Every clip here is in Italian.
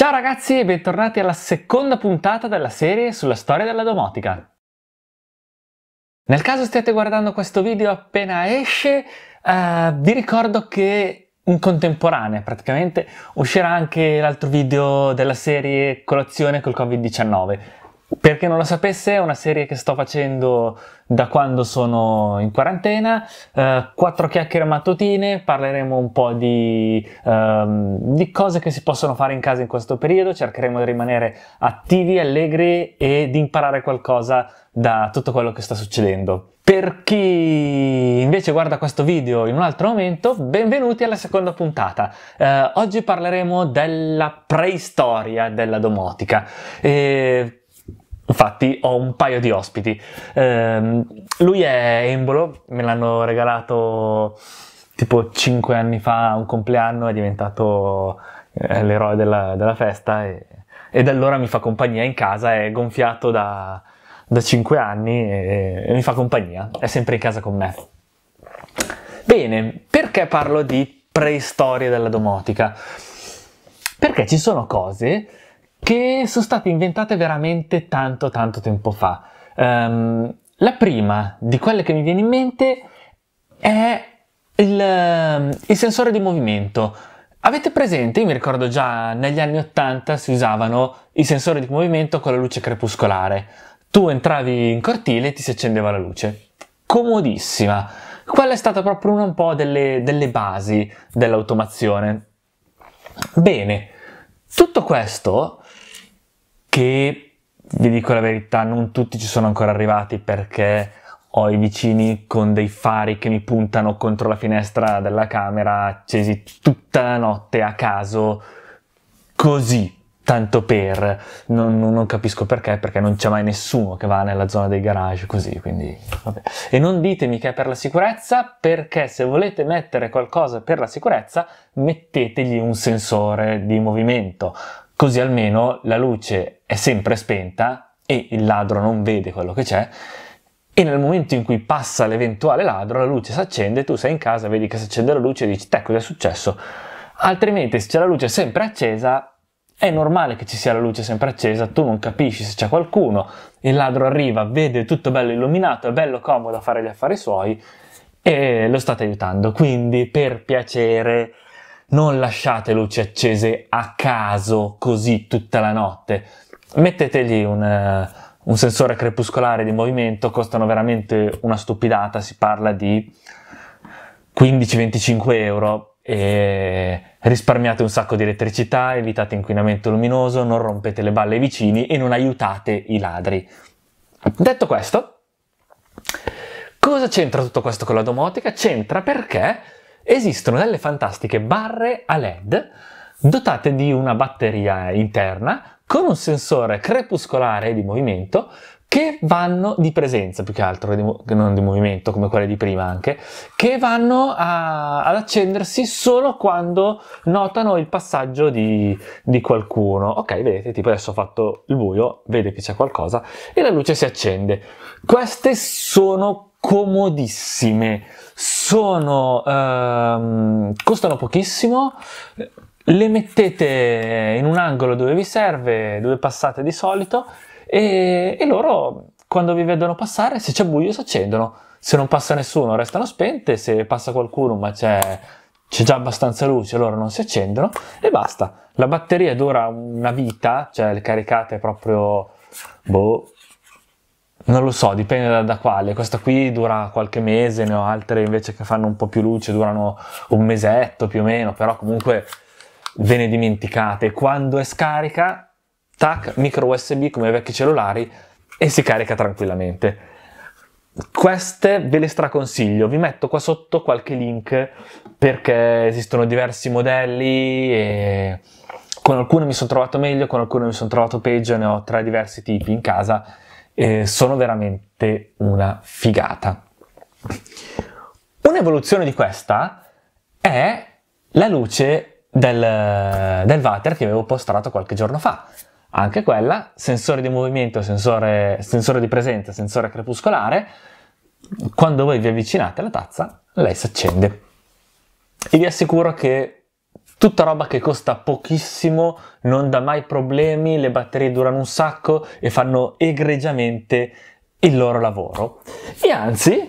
Ciao ragazzi e bentornati alla seconda puntata della serie sulla storia della domotica. Nel caso stiate guardando questo video appena esce, eh, vi ricordo che in contemporanea praticamente uscirà anche l'altro video della serie colazione col Covid-19. Per chi non lo sapesse, è una serie che sto facendo da quando sono in quarantena. Eh, quattro chiacchiere mattutine, parleremo un po' di, ehm, di, cose che si possono fare in casa in questo periodo. Cercheremo di rimanere attivi, allegri e di imparare qualcosa da tutto quello che sta succedendo. Per chi invece guarda questo video in un altro momento, benvenuti alla seconda puntata. Eh, oggi parleremo della preistoria della domotica. Eh, Infatti ho un paio di ospiti. Eh, lui è embolo, me l'hanno regalato tipo 5 anni fa a un compleanno, è diventato eh, l'eroe della, della festa e, e, da allora mi fa compagnia in casa, è gonfiato da, da 5 anni e, e mi fa compagnia, è sempre in casa con me. Bene, perché parlo di preistoria della domotica? Perché ci sono cose che sono state inventate veramente tanto tanto tempo fa. Um, la prima di quelle che mi viene in mente è il, il sensore di movimento. Avete presente, io mi ricordo già negli anni 80 si usavano i sensori di movimento con la luce crepuscolare. Tu entravi in cortile e ti si accendeva la luce. Comodissima. Quella è stata proprio una un po' delle, delle basi dell'automazione. Bene, tutto questo che vi dico la verità, non tutti ci sono ancora arrivati perché ho i vicini con dei fari che mi puntano contro la finestra della camera accesi tutta la notte a caso, così, tanto per, non, non capisco perché, perché non c'è mai nessuno che va nella zona dei garage così, quindi vabbè. E non ditemi che è per la sicurezza, perché se volete mettere qualcosa per la sicurezza, mettetegli un sensore di movimento, così almeno la luce è sempre spenta e il ladro non vede quello che c'è e nel momento in cui passa l'eventuale ladro la luce si accende, tu sei in casa, vedi che si accende la luce e dici te cosa è successo? Altrimenti se c'è la luce sempre accesa è normale che ci sia la luce sempre accesa, tu non capisci se c'è qualcuno, il ladro arriva, vede tutto bello illuminato, è bello comodo a fare gli affari suoi e lo state aiutando. Quindi per piacere non lasciate luci accese a caso così tutta la notte. Mettetegli un, eh, un sensore crepuscolare di movimento, costano veramente una stupidata, si parla di 15-25 euro e risparmiate un sacco di elettricità, evitate inquinamento luminoso, non rompete le balle ai vicini e non aiutate i ladri. Detto questo, cosa c'entra tutto questo con la domotica? C'entra perché Esistono delle fantastiche barre a LED dotate di una batteria interna con un sensore crepuscolare di movimento che vanno di presenza più che altro, di, non di movimento come quelle di prima anche, che vanno a, ad accendersi solo quando notano il passaggio di, di, qualcuno. Ok, vedete, tipo adesso ho fatto il buio, vede che c'è qualcosa e la luce si accende. Queste sono comodissime, sono, ehm, costano pochissimo, le mettete in un angolo dove vi serve, dove passate di solito e, e loro quando vi vedono passare, se c'è buio, si accendono. Se non passa nessuno, restano spente, se passa qualcuno, ma c'è, c'è già abbastanza luce, loro non si accendono e basta. La batteria dura una vita, cioè le caricate proprio boh, non lo so, dipende da, da, quale. Questa qui dura qualche mese, ne ho altre invece che fanno un po' più luce, durano un mesetto più o meno, però comunque ve ne dimenticate. Quando è scarica, tac, micro USB come i vecchi cellulari e si carica tranquillamente. Queste ve le straconsiglio, vi metto qua sotto qualche link perché esistono diversi modelli e con alcune mi sono trovato meglio, con alcune mi sono trovato peggio, ne ho tre diversi tipi in casa eh, sono veramente una figata. Un'evoluzione di questa è la luce del, del water che avevo postato qualche giorno fa. Anche quella, sensore di movimento, sensore, sensore di presenza, sensore crepuscolare, quando voi vi avvicinate alla tazza, lei si accende. E vi assicuro che Tutta roba che costa pochissimo, non dà mai problemi, le batterie durano un sacco e fanno egregiamente il loro lavoro. E anzi,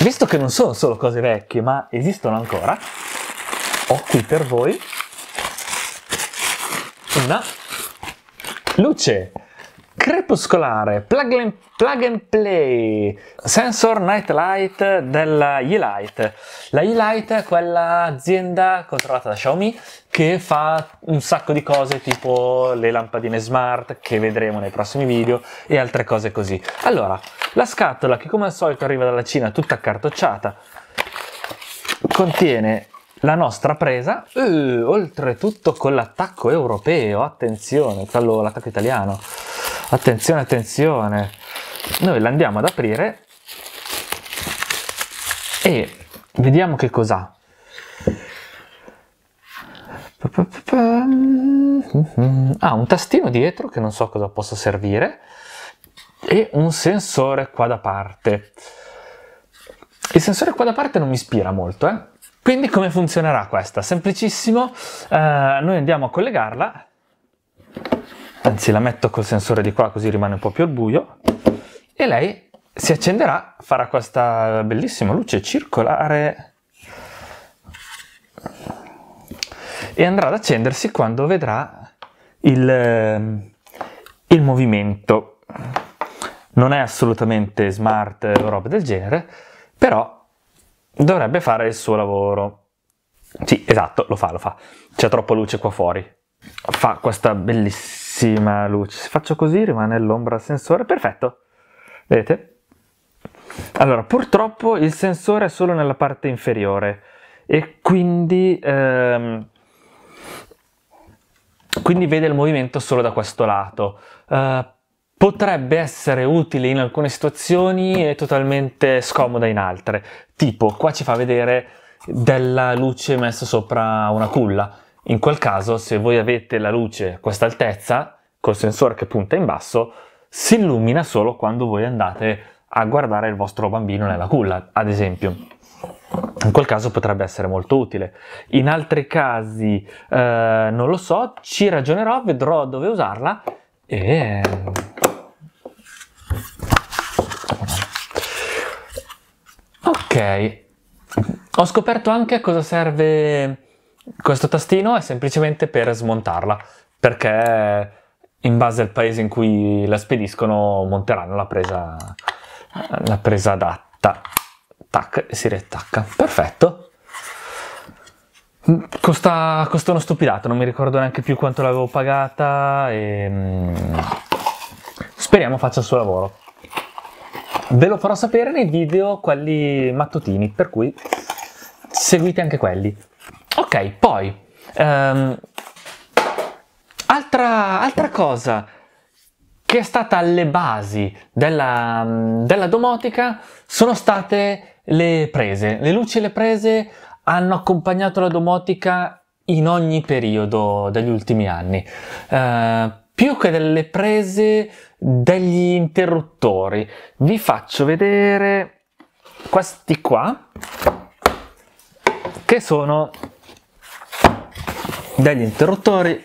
visto che non sono solo cose vecchie, ma esistono ancora, ho qui per voi una luce crepuscolare, plug and, plug and, play, sensor night light della Yeelight. La Yeelight è quella azienda controllata da Xiaomi che fa un sacco di cose tipo le lampadine smart che vedremo nei prossimi video e altre cose così. Allora, la scatola che come al solito arriva dalla Cina tutta accartocciata contiene la nostra presa, eh, oltretutto con l'attacco europeo, attenzione, quello l'attacco italiano attenzione attenzione noi l'andiamo ad aprire e vediamo che cos'ha ha un tastino dietro che non so cosa possa servire e un sensore qua da parte il sensore qua da parte non mi ispira molto eh? quindi come funzionerà questa? semplicissimo eh, noi andiamo a collegarla anzi la metto col sensore di qua così rimane un po' più al buio e lei si accenderà, farà questa bellissima luce circolare e andrà ad accendersi quando vedrà il, ehm, il movimento. Non è assolutamente smart o roba del genere, però dovrebbe fare il suo lavoro. Sì, esatto, lo fa, lo fa. C'è troppa luce qua fuori. Fa questa bellissima bellissima luce. Se faccio così rimane l'ombra al sensore, perfetto. Vedete? Allora, purtroppo il sensore è solo nella parte inferiore e quindi, ehm, quindi vede il movimento solo da questo lato. Eh, potrebbe essere utile in alcune situazioni e totalmente scomoda in altre. Tipo, qua ci fa vedere della luce messa sopra una culla in quel caso, se voi avete la luce a questa altezza, col sensore che punta in basso, si illumina solo quando voi andate a guardare il vostro bambino nella culla, ad esempio. In quel caso potrebbe essere molto utile. In altri casi eh, non lo so, ci ragionerò, vedrò dove usarla e... Ok, ho scoperto anche a cosa serve questo tastino è semplicemente per smontarla, perché in base al paese in cui la spediscono monteranno la presa, la presa adatta. Tac, si riattacca. Perfetto. Mm, costa, costa uno stupidato, non mi ricordo neanche più quanto l'avevo pagata e... Mm, speriamo faccia il suo lavoro. Ve lo farò sapere nei video, quelli mattutini, per cui seguite anche quelli. Ok, poi, um, altra, altra cosa che è stata alle basi della, della, domotica sono state le prese. Le luci e le prese hanno accompagnato la domotica in ogni periodo degli ultimi anni. Uh, più che delle prese, degli interruttori. Vi faccio vedere questi qua, che sono degli interruttori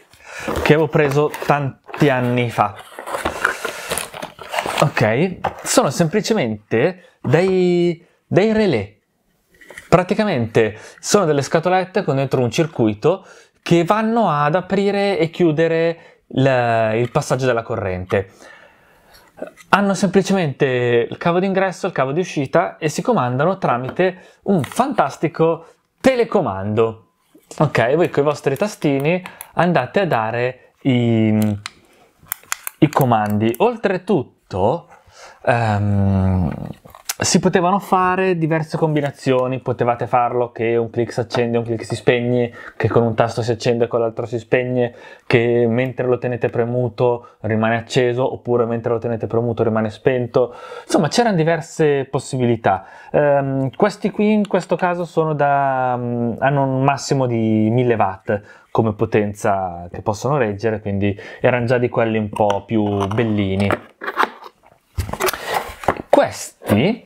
che avevo preso tanti anni fa. Ok, sono semplicemente dei, dei relè. Praticamente sono delle scatolette con dentro un circuito che vanno ad aprire e chiudere il, il passaggio della corrente. Hanno semplicemente il cavo d'ingresso, il cavo di uscita e si comandano tramite un fantastico telecomando ok voi con i vostri tastini andate a dare i, i comandi oltretutto um, si potevano fare diverse combinazioni, potevate farlo che un clic si accende, un clic si spegne, che con un tasto si accende e con l'altro si spegne, che mentre lo tenete premuto rimane acceso oppure mentre lo tenete premuto rimane spento, insomma c'erano diverse possibilità. Um, questi qui in questo caso sono da, um, hanno un massimo di 1000 watt come potenza che possono reggere, quindi erano già di quelli un po' più bellini questi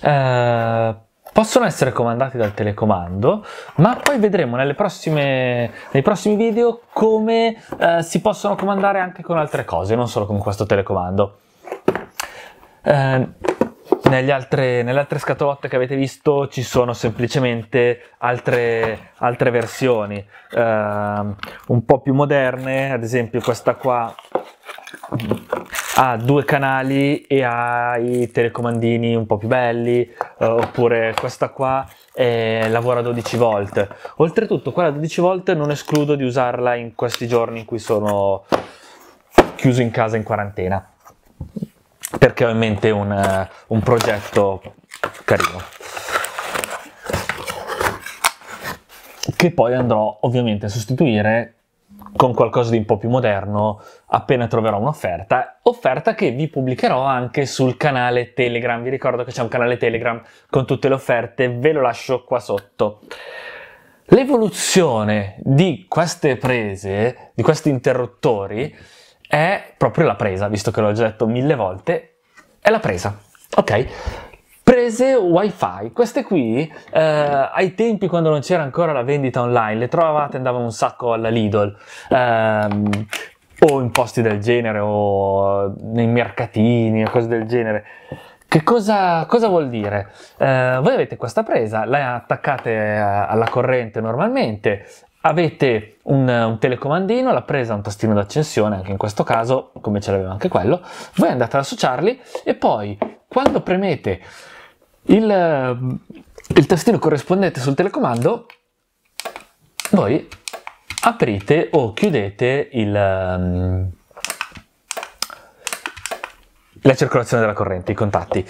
eh, possono essere comandati dal telecomando, ma poi vedremo prossime, nei prossimi video come eh, si possono comandare anche con altre cose, non solo con questo telecomando. Eh, altre, nelle altre scatolotte che avete visto ci sono semplicemente altre, altre versioni, eh, un po' più moderne, ad esempio questa qua ha due canali e ha i telecomandini un po' più belli, eh, oppure questa qua eh, lavora 12 volt. Oltretutto quella 12 volt non escludo di usarla in questi giorni in cui sono chiuso in casa in quarantena, perché ho in mente un, eh, un progetto carino. Che poi andrò ovviamente a sostituire con qualcosa di un po' più moderno appena troverò un'offerta, offerta che vi pubblicherò anche sul canale Telegram. Vi ricordo che c'è un canale Telegram con tutte le offerte, ve lo lascio qua sotto. L'evoluzione di queste prese, di questi interruttori, è proprio la presa, visto che l'ho già detto mille volte, è la presa. Ok? prese wifi queste qui eh, ai tempi quando non c'era ancora la vendita online le trovavate andavano un sacco alla Lidl ehm, o in posti del genere o nei mercatini o cose del genere che cosa, cosa vuol dire? Eh, voi avete questa presa, la attaccate eh, alla corrente normalmente, avete un, un, telecomandino, la presa, un tastino d'accensione, anche in questo caso, come ce l'aveva anche quello, voi andate ad associarli e poi quando premete il, eh, il tastino corrispondente sul telecomando, voi aprite o chiudete il, ehm, la circolazione della corrente, i contatti.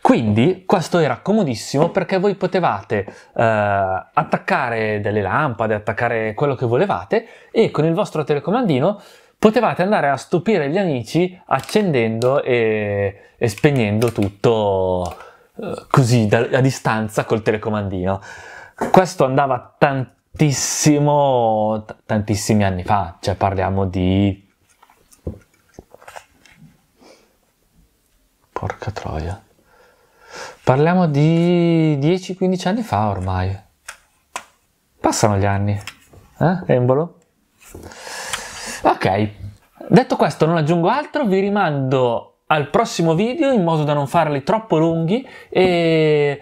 Quindi questo era comodissimo perché voi potevate eh, attaccare delle lampade, attaccare quello che volevate e con il vostro telecomandino potevate andare a stupire gli amici accendendo e, e spegnendo tutto così da, a distanza col telecomandino. Questo andava tantissimo, t- tantissimi anni fa, cioè parliamo di... Porca troia. Parliamo di 10-15 anni fa ormai. Passano gli anni. Eh, Embolo? Ok. Detto questo, non aggiungo altro, vi rimando al prossimo video in modo da non farli troppo lunghi e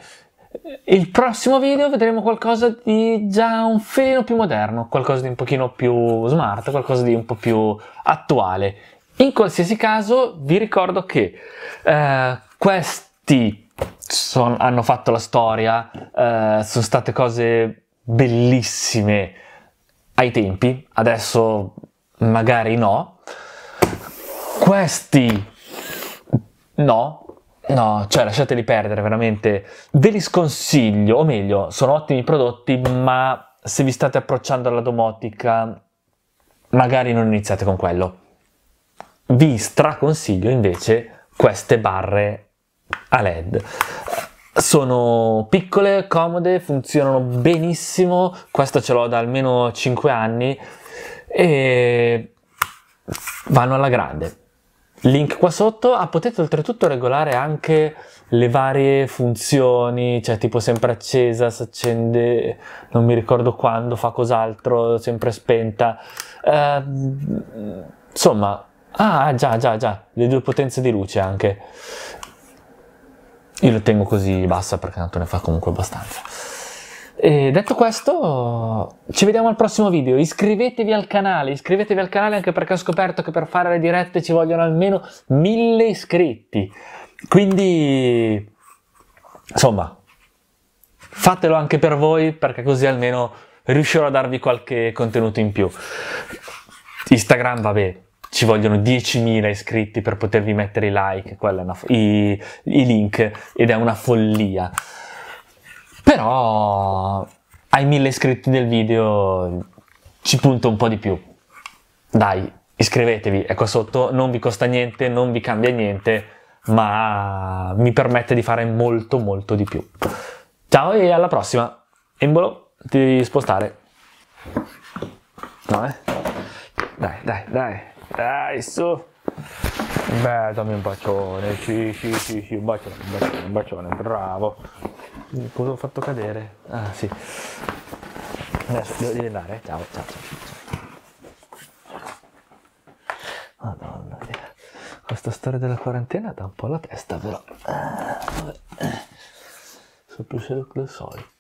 il prossimo video vedremo qualcosa di già un filino più moderno, qualcosa di un pochino più smart, qualcosa di un po' più attuale. In qualsiasi caso vi ricordo che eh, questi son, hanno fatto la storia, eh, sono state cose bellissime ai tempi, adesso magari no. Questi No, No, cioè lasciateli perdere, veramente. Ve li sconsiglio, o meglio, sono ottimi prodotti, ma se vi state approcciando alla domotica, magari non iniziate con quello. Vi straconsiglio invece queste barre a LED. Sono piccole, comode, funzionano benissimo. Questa ce l'ho da almeno 5 anni e vanno alla grande link qua sotto, ah, potete oltretutto regolare anche le varie funzioni, cioè tipo sempre accesa, si accende, non mi ricordo quando, fa cos'altro, sempre spenta. Eh, insomma, ah, ah già già già, le due potenze di luce anche. Io lo tengo così bassa perché tanto ne fa comunque abbastanza. E eh, detto questo, ci vediamo al prossimo video. Iscrivetevi al canale, iscrivetevi al canale anche perché ho scoperto che per fare le dirette ci vogliono almeno mille iscritti. Quindi, insomma, fatelo anche per voi perché così almeno riuscirò a darvi qualche contenuto in più. Instagram, vabbè, ci vogliono 10.000 iscritti per potervi mettere i like, f- i, i link ed è una follia. Però ai mille iscritti del video ci punto un po' di più. Dai, iscrivetevi, è qua sotto, non vi costa niente, non vi cambia niente, ma mi permette di fare molto molto di più. Ciao e alla prossima. Embolo, ti devi spostare. No, eh? Dai, dai, dai, dai, su. Beh, dammi un bacione, sì, sì, sì, sì, un bacione, un bacione, un bacione, bravo. Cosa ho fatto cadere? Ah sì. Adesso devi andare. Ciao, ciao, ciao. Madonna mia. Questa storia della quarantena dà un po' la testa però. Eh, Sono più serio del solito.